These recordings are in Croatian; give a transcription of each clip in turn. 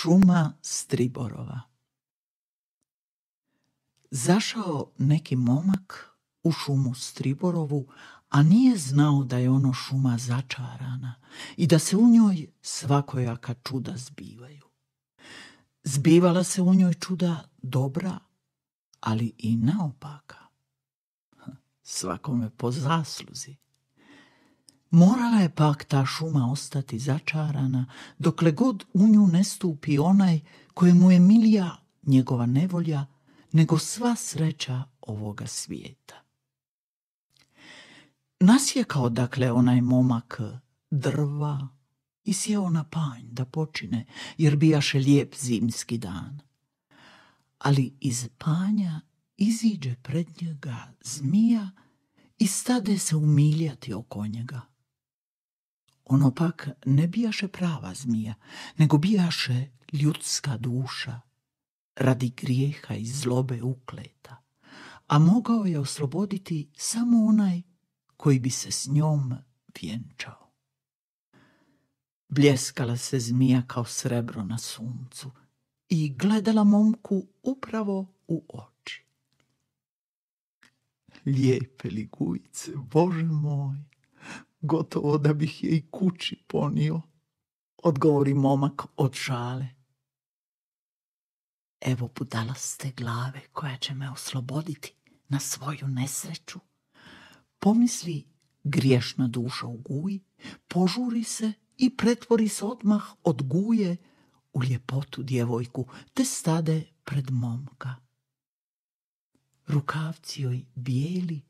šuma striborova. Zašao neki momak u šumu Striborovu, a nije znao da je ono šuma začarana i da se u njoj svakojaka čuda zbivaju. Zbivala se u njoj čuda dobra, ali i naopaka. Hm, svakome po zasluzi. Morala je pak ta šuma ostati začarana, dokle god u nju ne stupi onaj kojemu je milija njegova nevolja, nego sva sreća ovoga svijeta. Nasjekao dakle onaj momak drva i sjeo na panj da počine, jer bijaše lijep zimski dan. Ali iz panja iziđe pred njega zmija i stade se umiljati oko njega. Ono pak ne bijaše prava zmija, nego bijaše ljudska duša, radi grijeha i zlobe ukleta, a mogao je osloboditi samo onaj koji bi se s njom vjenčao. Bljeskala se zmija kao srebro na suncu i gledala momku upravo u oči. Lijepe ligujice, Bože moj, gotovo da bih je i kući ponio, odgovori momak od šale. Evo budala ste glave koja će me osloboditi na svoju nesreću. Pomisli griješna duša u guji, požuri se i pretvori se odmah od guje u ljepotu djevojku, te stade pred momka. Rukavci joj bijeli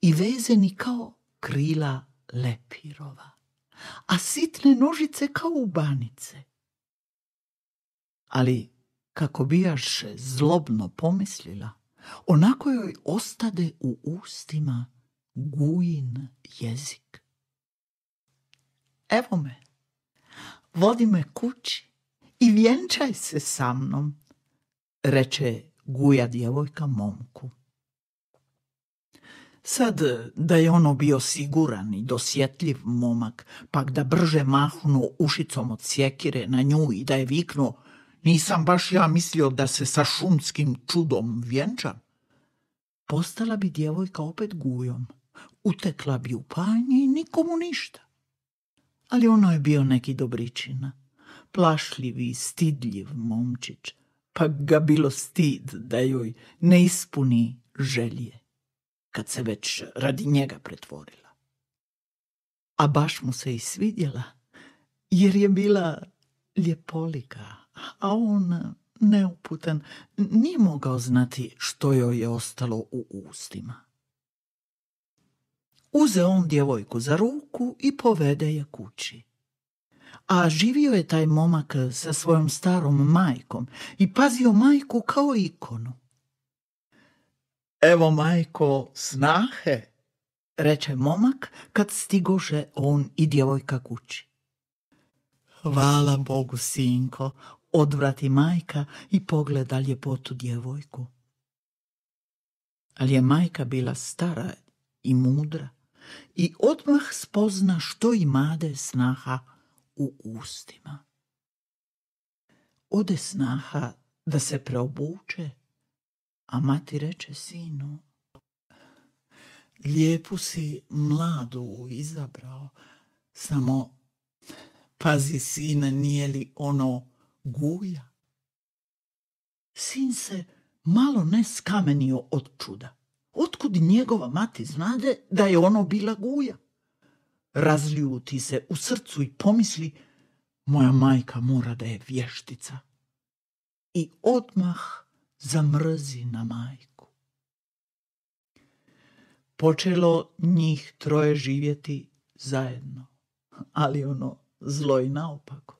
i vezeni kao krila lepirova, a sitne nožice kao u banice. Ali, kako bi bijaše zlobno pomislila, onako joj ostade u ustima gujin jezik. Evo me, vodi me kući i vjenčaj se sa mnom, reče guja djevojka momku. Sad eh, da je ono bio siguran i dosjetljiv momak, pak da brže mahnu ušicom od sjekire na nju i da je viknu, nisam baš ja mislio da se sa šumskim čudom vjenčam, postala bi djevojka opet gujom, utekla bi u panji i nikomu ništa. Ali ono je bio neki dobričina, plašljivi i stidljiv momčić, pa ga bilo stid da joj ne ispuni želje kad se već radi njega pretvorila. A baš mu se i svidjela, jer je bila ljepolika, a on neuputan nije mogao znati što joj je ostalo u ustima. Uze on djevojku za ruku i povede je kući. A živio je taj momak sa svojom starom majkom i pazio majku kao ikonu. Evo, majko, snahe, reče momak kad stigoše on i djevojka kući. Hvala Bogu, sinko, odvrati majka i pogleda ljepotu djevojku. Ali je majka bila stara i mudra i odmah spozna što imade snaha u ustima. Ode snaha da se preobuče a mati reče sinu, lijepu si mladu izabrao, samo pazi sine nije li ono guja. Sin se malo ne skamenio od čuda. Otkud njegova mati znade da je ono bila guja? Razljuti se u srcu i pomisli, moja majka mora da je vještica. I odmah zamrzi na majku. Počelo njih troje živjeti zajedno, ali ono zlo i naopako.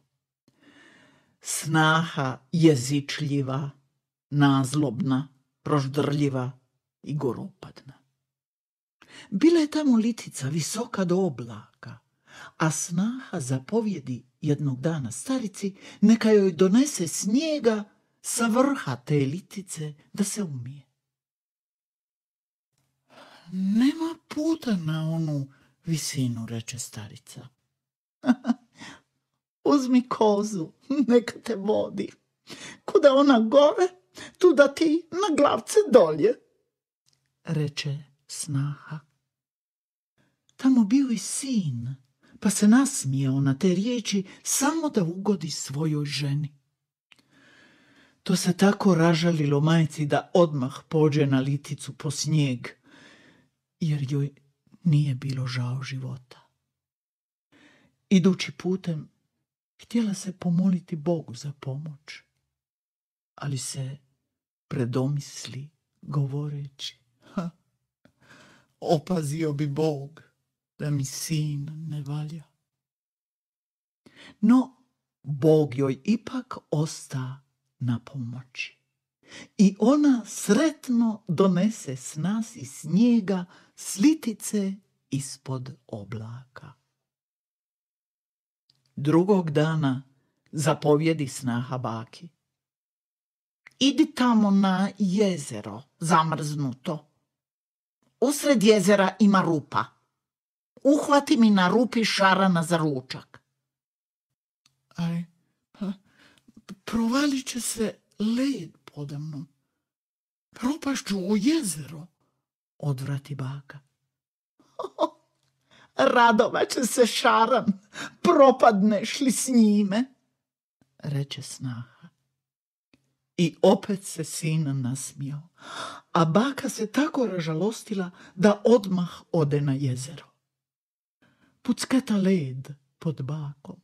Snaha jezičljiva, nazlobna, proždrljiva i goropadna. Bila je tamo litica visoka do oblaka, a snaha zapovjedi jednog dana starici neka joj donese snijega sa vrha te litice da se umije. Nema puta na onu visinu, reče starica. Uzmi kozu, neka te vodi. Kuda ona gore, tu da ti na glavce dolje, reče snaha. Tamo bio i sin, pa se nasmijao na te riječi samo da ugodi svojoj ženi. To se tako ražalilo majci da odmah pođe na liticu po snijeg, jer joj nije bilo žao života. Idući putem, htjela se pomoliti Bogu za pomoć, ali se predomisli govoreći, ha, opazio bi Bog da mi sin ne valja. No, Bog joj ipak osta na pomoći. I ona sretno donese s nas i snijega slitice ispod oblaka. Drugog dana zapovjedi snaha baki. Idi tamo na jezero, zamrznuto. Usred jezera ima rupa. Uhvati mi na rupi šarana za ručak. Aj provalit će se led mnom. Propašću u jezero, odvrati baka. Radovaće se šaran, propadneš li s njime, reče snaha. I opet se sina nasmio, a baka se tako ražalostila da odmah ode na jezero. Pucketa led pod bakom.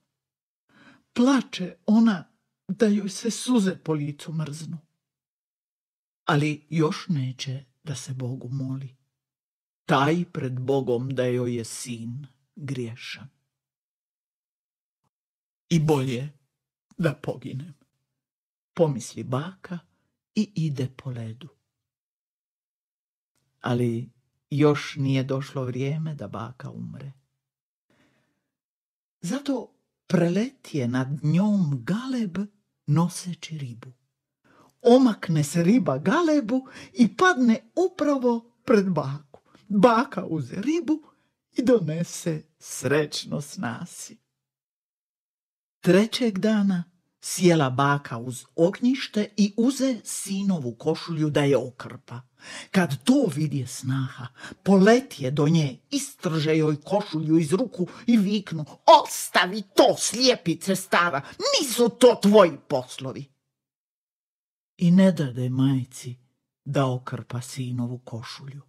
Plače ona da joj se suze po licu mrznu. Ali još neće da se Bogu moli. Taj pred Bogom da joj je sin griješan. I bolje da poginem, pomisli baka i ide po ledu. Ali još nije došlo vrijeme da baka umre. Zato preletje nad njom galeb noseći ribu. Omakne se riba galebu i padne upravo pred baku. Baka uze ribu i donese srećnost nasi. Trećeg dana Sjela baka uz ognjište i uze sinovu košulju da je okrpa. Kad to vidje snaha, poletje do nje, istrže joj košulju iz ruku i viknu Ostavi to, slijepice stara, nisu to tvoji poslovi. I ne dade majci da okrpa sinovu košulju.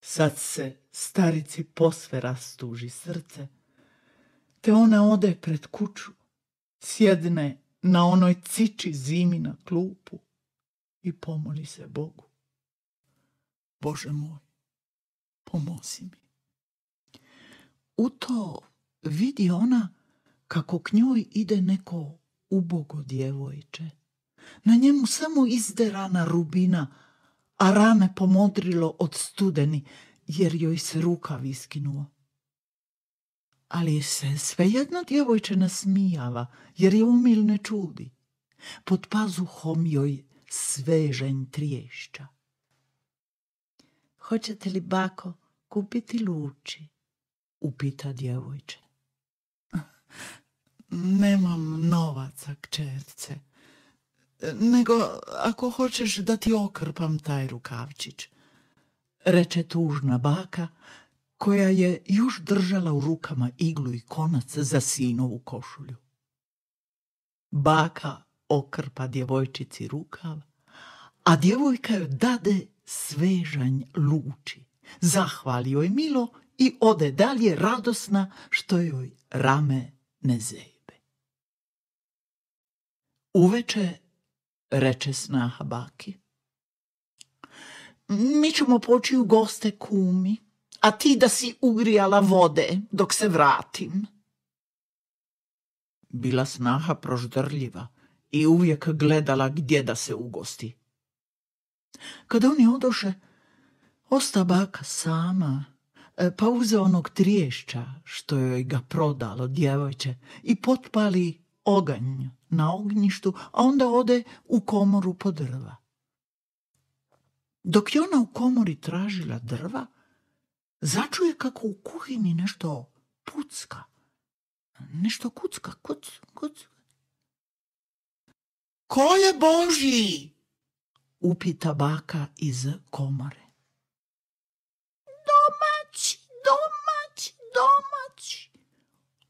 Sad se starici posve rastuži srce, te ona ode pred kuću sjedne na onoj ciči zimi na klupu i pomoli se Bogu. Bože moj, pomozi mi. U to vidi ona kako k njoj ide neko ubogo djevojče. Na njemu samo izderana rubina, a rame pomodrilo od studeni, jer joj se rukav iskinuo ali se svejedno djevojče nasmijava, jer je umilne čudi. Pod pazuhom joj svežen triješća. Hoćete li, bako, kupiti luči? upita djevojče. Nemam novaca, kćerce. Nego ako hoćeš da ti okrpam taj rukavčić, reče tužna baka, koja je još držala u rukama iglu i konac za sinovu košulju. Baka okrpa djevojčici rukav, a djevojka joj dade svežanj luči. Zahvali joj milo i ode dalje radosna što joj rame ne zejbe. Uveče reče snaha baki. Mi ćemo poći u goste kumi a ti da si ugrijala vode dok se vratim. Bila snaha proždrljiva i uvijek gledala gdje da se ugosti. Kada oni odoše, osta baka sama, e, pa uze onog triješća što joj ga prodalo djevojče i potpali oganj na ognjištu, a onda ode u komoru po drva. Dok je ona u komori tražila drva, začuje kako u kuhini nešto pucka. Nešto kucka, kuc, kuc. Ko je Božji? Upita baka iz komore. Domaći, domaći, domać!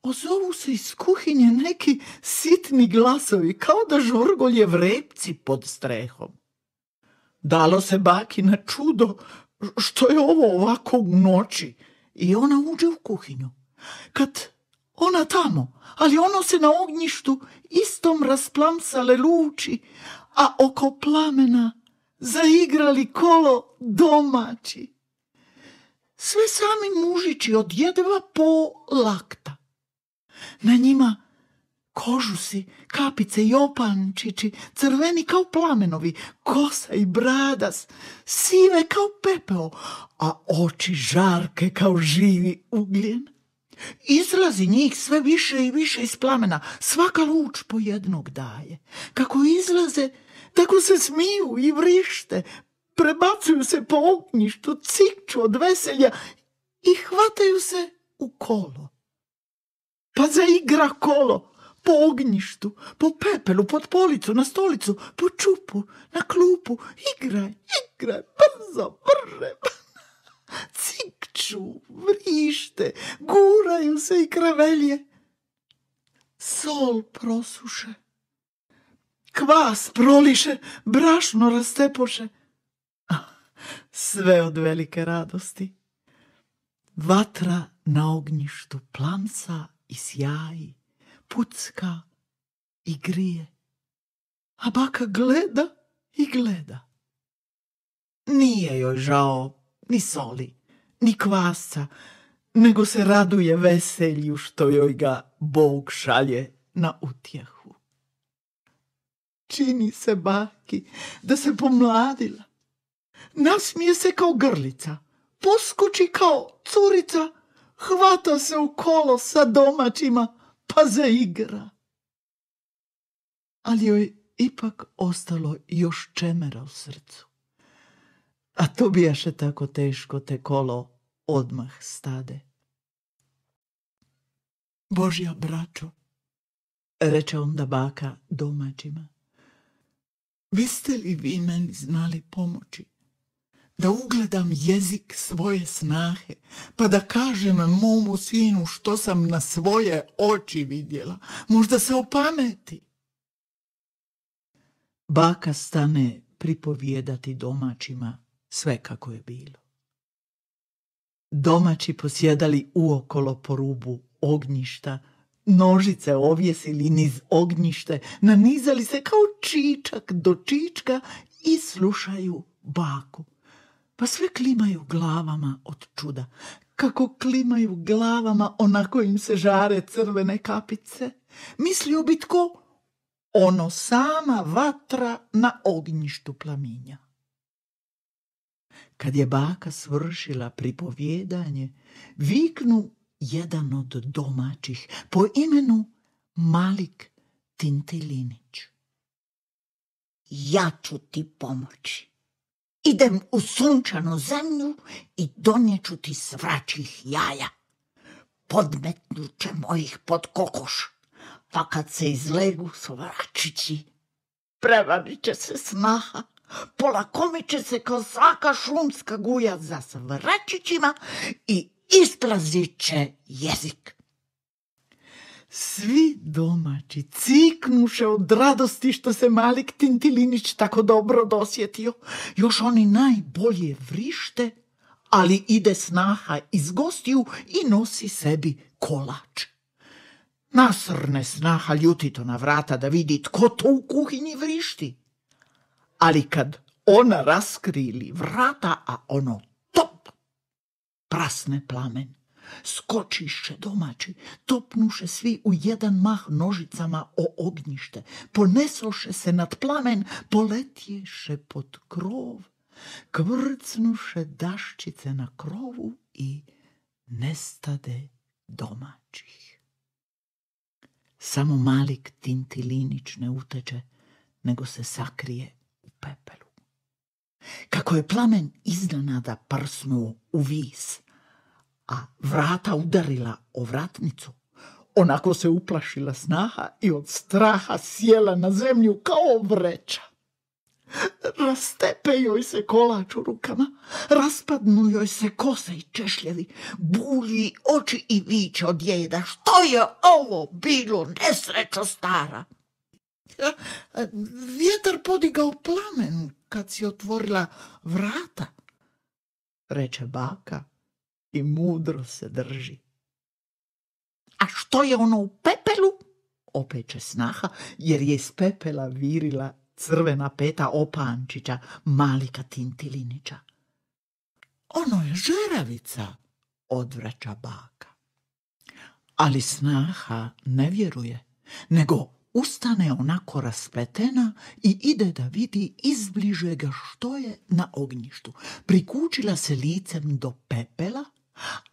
Ozovu se iz kuhinje neki sitni glasovi, kao da žurgolje vrepci pod strehom. Dalo se baki na čudo, što je ovo ovako u noći? I ona uđe u kuhinju. Kad ona tamo, ali ono se na ognjištu istom rasplamsale luči, a oko plamena zaigrali kolo domaći. Sve sami mužići od po lakta. Na njima kožusi, kapice i opančići, crveni kao plamenovi, kosa i bradas, sive kao pepeo, a oči žarke kao živi ugljen. Izlazi njih sve više i više iz plamena, svaka luč po jednog daje. Kako izlaze, tako se smiju i vrište, prebacuju se po ognjištu, cikču od veselja i hvataju se u kolo. Pa igra kolo, po ognjištu, po pepelu, pod policu, na stolicu, po čupu, na klupu, igraj, igraj, brzo, brže, cikču, vrište, guraju se i kravelje. Sol prosuše, kvas proliše, brašno rastepoše. Sve od velike radosti. Vatra na ognjištu plamca i sjaji pucka i grije, a baka gleda i gleda. Nije joj žao ni soli, ni kvasca, nego se raduje veselju što joj ga Bog šalje na utjehu. Čini se baki da se pomladila. Nasmije se kao grlica, poskuči kao curica, hvata se u kolo sa domaćima, pa igra, Ali joj ipak ostalo još čemera u srcu. A to bijaše tako teško te kolo odmah stade. Božja braćo, reče onda baka domaćima, biste li vi meni znali pomoći? da ugledam jezik svoje snahe, pa da kažem momu sinu što sam na svoje oči vidjela. Možda se opameti. Baka stane pripovijedati domaćima sve kako je bilo. Domaći posjedali uokolo po rubu ognjišta, nožice ovjesili niz ognjište, nanizali se kao čičak do čička i slušaju baku pa sve klimaju glavama od čuda. Kako klimaju glavama onako im se žare crvene kapice. Misli tko, ono sama vatra na ognjištu plaminja. Kad je baka svršila pripovjedanje, viknu jedan od domaćih po imenu Malik Tintilinić. Ja ću ti pomoći idem u sunčanu zemlju i donjeću ti svraćih jaja. Podmetnut će mojih pod kokoš, pa kad se izlegu svračići, prevarit će se smaha, polakomit će se kao svaka šumska guja za svračićima i isplazit će jezik. Svi domaći ciknuše od radosti što se Malik Tintilinić tako dobro dosjetio. Još oni najbolje vrište, ali ide snaha iz gostiju i nosi sebi kolač. Nasrne snaha ljutito na vrata da vidi tko to u kuhinji vrišti. Ali kad ona raskrili vrata, a ono top, prasne plamen. Skočiše domaći, topnuše svi u jedan mah nožicama o ognjište, ponesoše se nad plamen, poletješe pod krov, kvrcnuše daščice na krovu i nestade domaćih. Samo malik tintilinić ne uteče, nego se sakrije u pepelu. Kako je plamen iznenada prsnuo u vis, a vrata udarila o vratnicu. Onako se uplašila snaha i od straha sjela na zemlju kao vreća. Rastepe joj se kolač u rukama, raspadnu joj se kose i češljevi, bulji oči i viće od jeda. Što je ovo bilo, nesreća stara? Vjetar podigao plamen kad si otvorila vrata, reče baka i mudro se drži. A što je ono u pepelu? Opeče snaha, jer je iz pepela virila crvena peta Opančića, Malika Tintilinića. Ono je žeravica, odvraća baka. Ali snaha ne vjeruje, nego ustane onako raspetena i ide da vidi izbliže ga što je na ognjištu. Prikučila se licem do pepela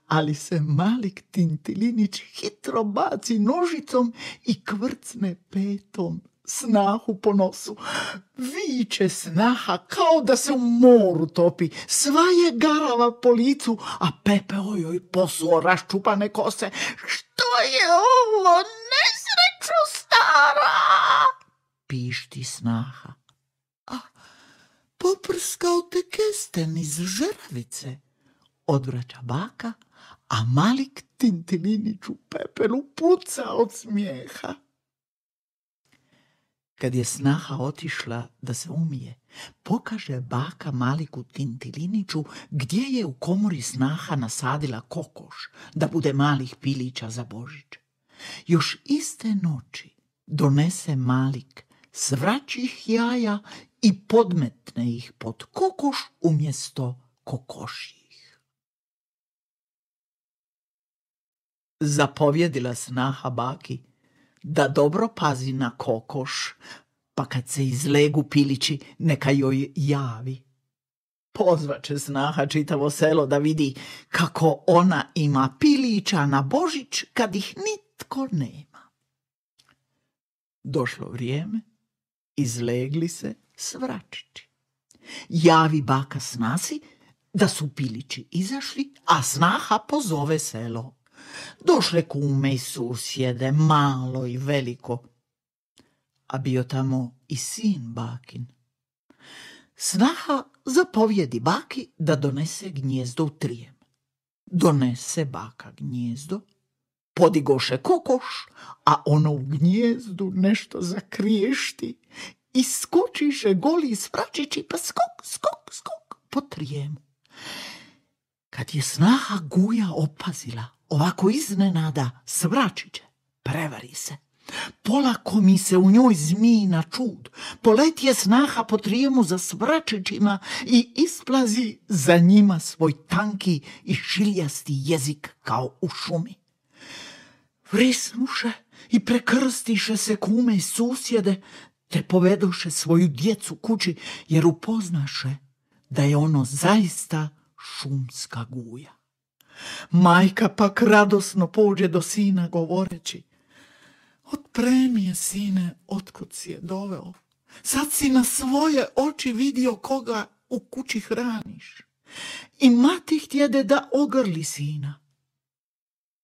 ali se malik Tintilinić hitro baci nožicom i kvrcne petom snahu po nosu. Viče snaha kao da se u moru topi, sva je garava po licu, a Pepe joj posuo raščupane kose. Što je ovo, nesreću stara? Pišti snaha. A, poprskao te kesten iz žeravice odvraća baka, a Malik Tintilinić u pepelu puca od smijeha. Kad je snaha otišla da se umije, pokaže baka Maliku Tintiliniću gdje je u komori snaha nasadila kokoš da bude malih pilića za Božić. Još iste noći donese Malik svraćih jaja i podmetne ih pod kokoš umjesto kokoši. zapovjedila snaha baki da dobro pazi na kokoš, pa kad se izlegu pilići neka joj javi. Pozvaće snaha čitavo selo da vidi kako ona ima pilića na Božić kad ih nitko nema. Došlo vrijeme, izlegli se svračići. Javi baka snasi da su pilići izašli, a snaha pozove selo. Došle kume i susjede, malo i veliko, a bio tamo i sin bakin. Snaha zapovjedi baki da donese gnjezdo u trijem. Donese baka gnjezdo, podigoše kokoš, a ono u gnjezdu nešto zakriješti i skočiše goli i spračići, pa skok, skok, skok po trijemu. Kad je snaha guja opazila, ovako iznenada svračiće, prevari se. Polako mi se u njoj zmiji na čud, je snaha po trijemu za svračićima i isplazi za njima svoj tanki i šiljasti jezik kao u šumi. Vrisnuše i prekrstiše se kume i susjede, te povedoše svoju djecu kući jer upoznaše da je ono zaista šumska guja. Majka pak radosno pođe do sina govoreći Otpremi sine otkud si je doveo. Sad si na svoje oči vidio koga u kući hraniš. I mati htjede da ogrli sina.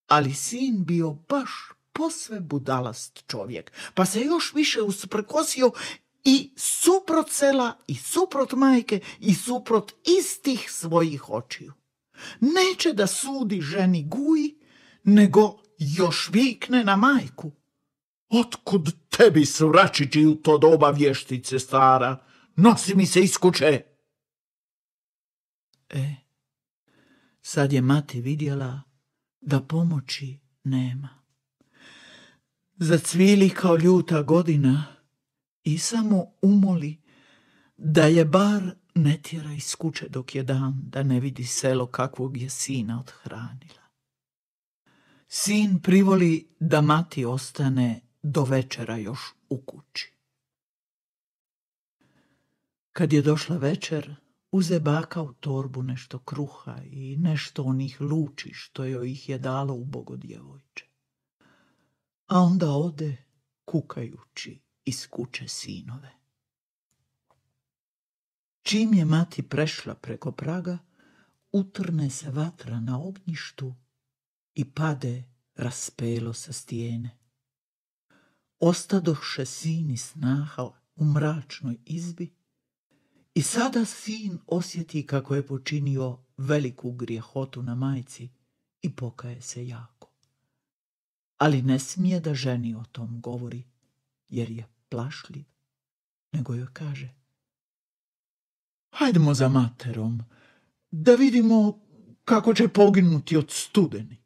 Ali sin bio baš posve budalast čovjek, pa se još više usprkosio i suprot sela, i suprot majke, i suprot istih svojih očiju. Neće da sudi ženi guji, nego još vikne na majku. Otkud tebi svračići u to doba vještice stara? Nosi mi se iz kuće! E, sad je mati vidjela da pomoći nema. Zacvili kao ljuta godina i samo umoli da je bar ne tjera iz kuće dok je dan, da ne vidi selo kakvog je sina odhranila. Sin privoli da mati ostane do večera još u kući. Kad je došla večer, uze baka u torbu nešto kruha i nešto onih luči što joj ih je dalo ubogo djevojče. A onda ode kukajući iz kuće sinove. Čim je mati prešla preko praga, utrne se vatra na ognjištu i pade raspelo sa stijene. Ostadoše sin i snaha u mračnoj izbi i sada sin osjeti kako je počinio veliku grijehotu na majci i pokaje se jako. Ali ne smije da ženi o tom govori, jer je plašljiv, nego joj kaže hajdemo za materom, da vidimo kako će poginuti od studeni.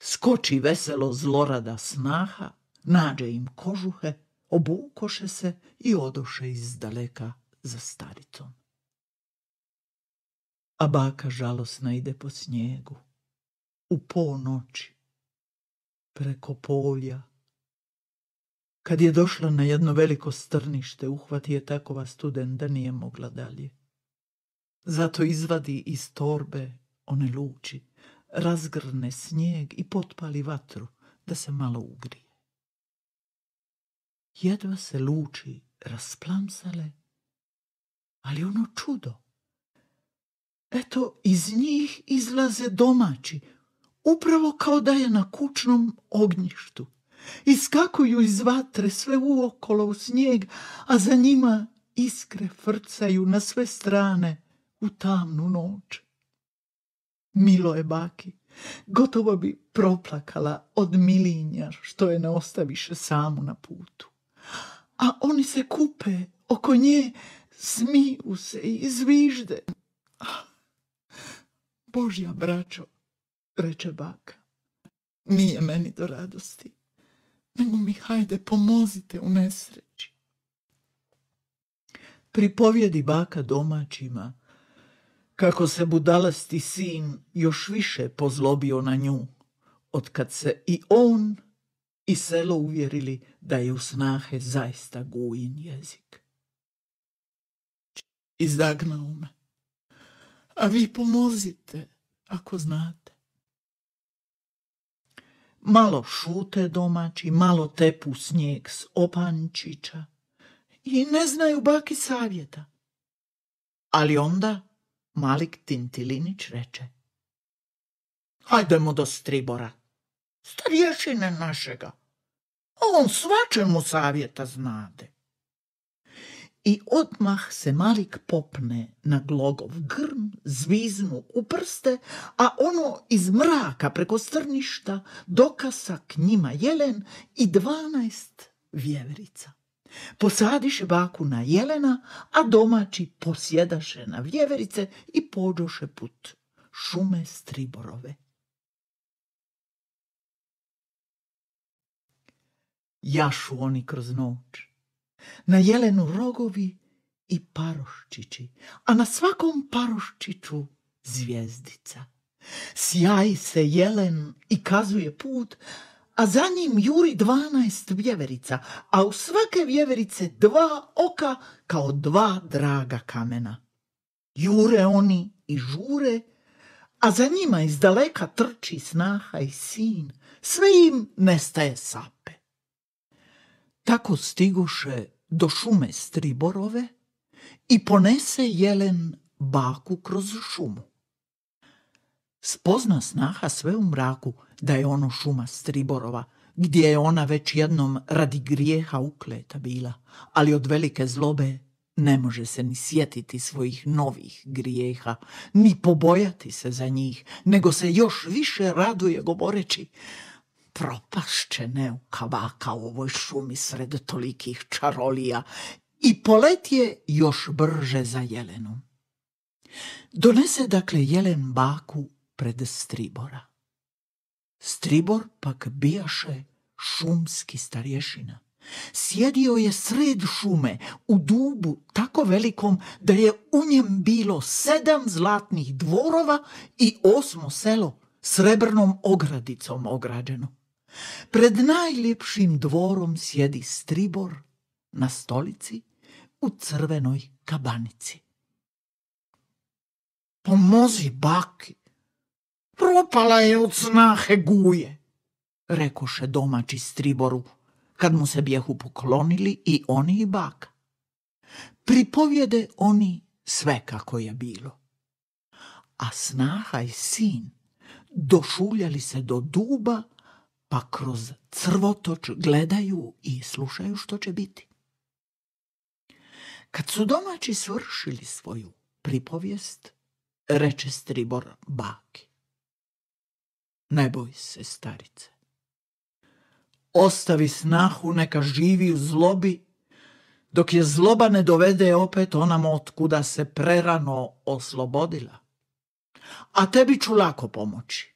Skoči veselo zlorada snaha, nađe im kožuhe, obukoše se i odoše iz daleka za staricom. A baka žalosna ide po snijegu, u ponoći, preko polja, kad je došla na jedno veliko strnište, uhvati je takova student da nije mogla dalje. Zato izvadi iz torbe one luči, razgrne snijeg i potpali vatru da se malo ugrije. Jedva se luči rasplamsale, ali ono čudo. Eto, iz njih izlaze domaći, upravo kao da je na kućnom ognjištu. Iskakuju iz vatre sve uokolo u snijeg, a za njima iskre frcaju na sve strane u tamnu noć. Milo je baki, gotovo bi proplakala od milinja što je ne ostaviše samu na putu. A oni se kupe oko nje, smiju se i zvižde. Ah, Božja braćo, reče baka, nije meni do radosti nego mi hajde pomozite u nesreći. Pripovjedi baka domaćima kako se budalasti sin još više pozlobio na nju, otkad se i on i selo uvjerili da je u snahe zaista gujin jezik. Izdagnao me. A vi pomozite ako znate malo šute domaći, malo tepu snijeg s opančića i ne znaju baki savjeta. Ali onda Malik Tintilinić reče. Hajdemo do Stribora, starješine našega. On svačemu savjeta znade i odmah se Malik popne na glogov grm, zviznu u prste, a ono iz mraka preko strništa dokasa k njima jelen i dvanaest vjeverica. Posadiše baku na jelena, a domaći posjedaše na vjeverice i pođoše put šume striborove. Jašu oni kroz noć na jelenu rogovi i paroščići, a na svakom paroščiću zvijezdica. Sjaji se jelen i kazuje put, a za njim juri dvanaest vjeverica, a u svake vjeverice dva oka kao dva draga kamena. Jure oni i žure, a za njima iz daleka trči snaha i sin, sve im nestaje sap. Tako stiguše do šume Striborove i ponese jelen baku kroz šumu. Spozna snaha sve u mraku da je ono šuma Striborova, gdje je ona već jednom radi grijeha ukleta bila, ali od velike zlobe ne može se ni sjetiti svojih novih grijeha, ni pobojati se za njih, nego se još više raduje govoreći propašćene u kavaka u ovoj šumi sred tolikih čarolija i poletje još brže za jelenu. Donese dakle jelen baku pred stribora. Stribor pak bijaše šumski starješina. Sjedio je sred šume u dubu tako velikom da je u njem bilo sedam zlatnih dvorova i osmo selo srebrnom ogradicom ograđeno. Pred najljepšim dvorom sjedi stribor na stolici u crvenoj kabanici. Pomozi baki, propala je od snahe guje, rekoše domaći striboru, kad mu se bijehu poklonili i oni i baka. Pripovjede oni sve kako je bilo. A snaha i sin došuljali se do duba pa kroz crvotoč gledaju i slušaju što će biti. Kad su domaći svršili svoju pripovijest, reče stribor baki. Ne boj se, starice. Ostavi snahu, neka živi u zlobi, dok je zloba ne dovede opet onamo otkuda kuda se prerano oslobodila. A tebi ću lako pomoći.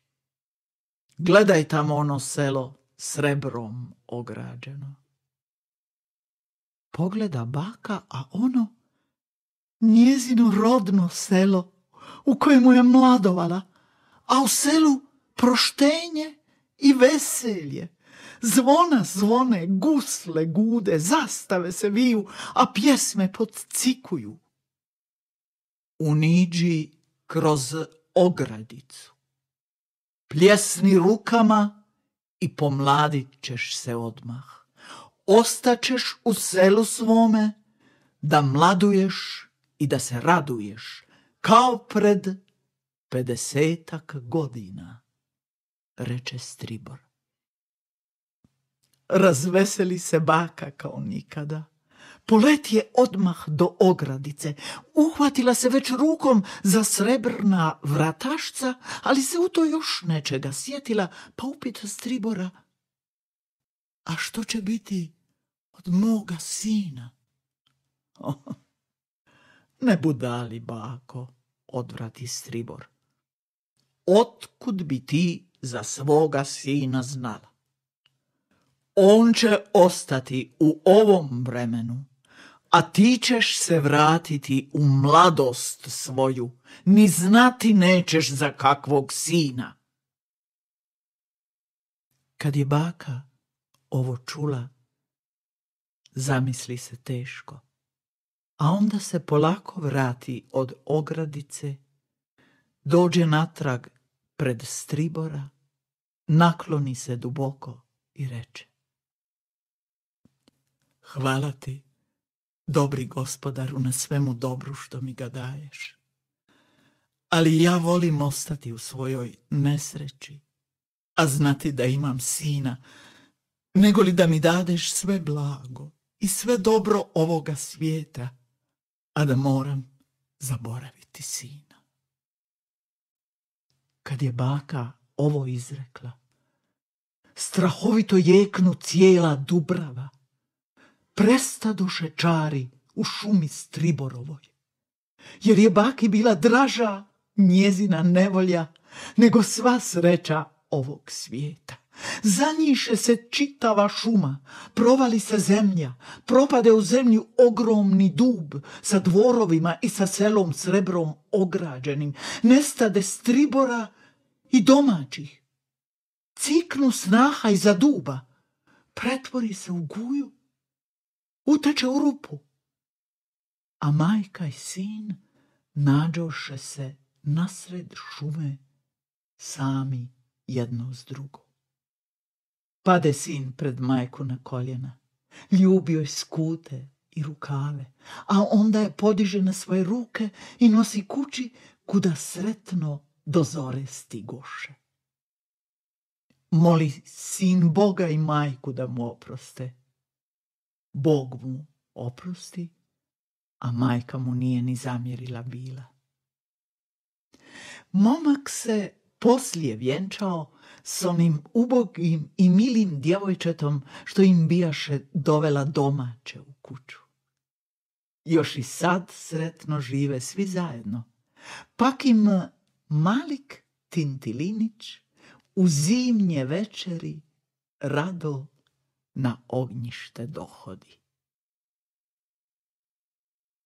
Gledaj tamo ono selo srebrom ograđeno. Pogleda baka, a ono njezino rodno selo u kojemu je mladovala, a u selu proštenje i veselje. Zvona zvone, gusle gude, zastave se viju, a pjesme podcikuju. U kroz ogradicu Pljesni rukama i pomladit ćeš se odmah. Ostaćeš u selu svome da mladuješ i da se raduješ kao pred pedesetak godina, reče Stribor. Razveseli se baka kao nikada Polet je odmah do ogradice. Uhvatila se već rukom za srebrna vratašca, ali se u to još nečega sjetila, pa upita Stribora. A što će biti od moga sina? ne budali, bako, odvrati Stribor. Otkud bi ti za svoga sina znala? On će ostati u ovom vremenu a ti ćeš se vratiti u mladost svoju, ni znati nećeš za kakvog sina. Kad je baka ovo čula, zamisli se teško, a onda se polako vrati od ogradice, dođe natrag pred stribora, nakloni se duboko i reče. Hvala ti dobri gospodaru na svemu dobru što mi ga daješ. Ali ja volim ostati u svojoj nesreći, a znati da imam sina, nego li da mi dadeš sve blago i sve dobro ovoga svijeta, a da moram zaboraviti sina. Kad je baka ovo izrekla, strahovito jeknu cijela Dubrava, prestadoše čari u šumi Striborovoj, jer je baki bila draža njezina nevolja nego sva sreća ovog svijeta. Zanjiše se čitava šuma, provali se zemlja, propade u zemlju ogromni dub sa dvorovima i sa selom srebrom ograđenim, nestade stribora i domaćih. Ciknu snaha iza duba, pretvori se u guju uteče u rupu. A majka i sin nađoše se nasred šume sami jedno uz drugo. Pade sin pred majku na koljena, ljubio je skute i rukave, a onda je podiže na svoje ruke i nosi kući kuda sretno do zore stigoše. Moli sin Boga i majku da mu oproste Bog mu oprosti, a majka mu nije ni zamjerila bila. Momak se poslije vjenčao s onim ubogim i milim djevojčetom što im bijaše dovela domaće u kuću. Još i sad sretno žive svi zajedno. Pak im Malik Tintilinić u zimnje večeri rado na ohnište dochody.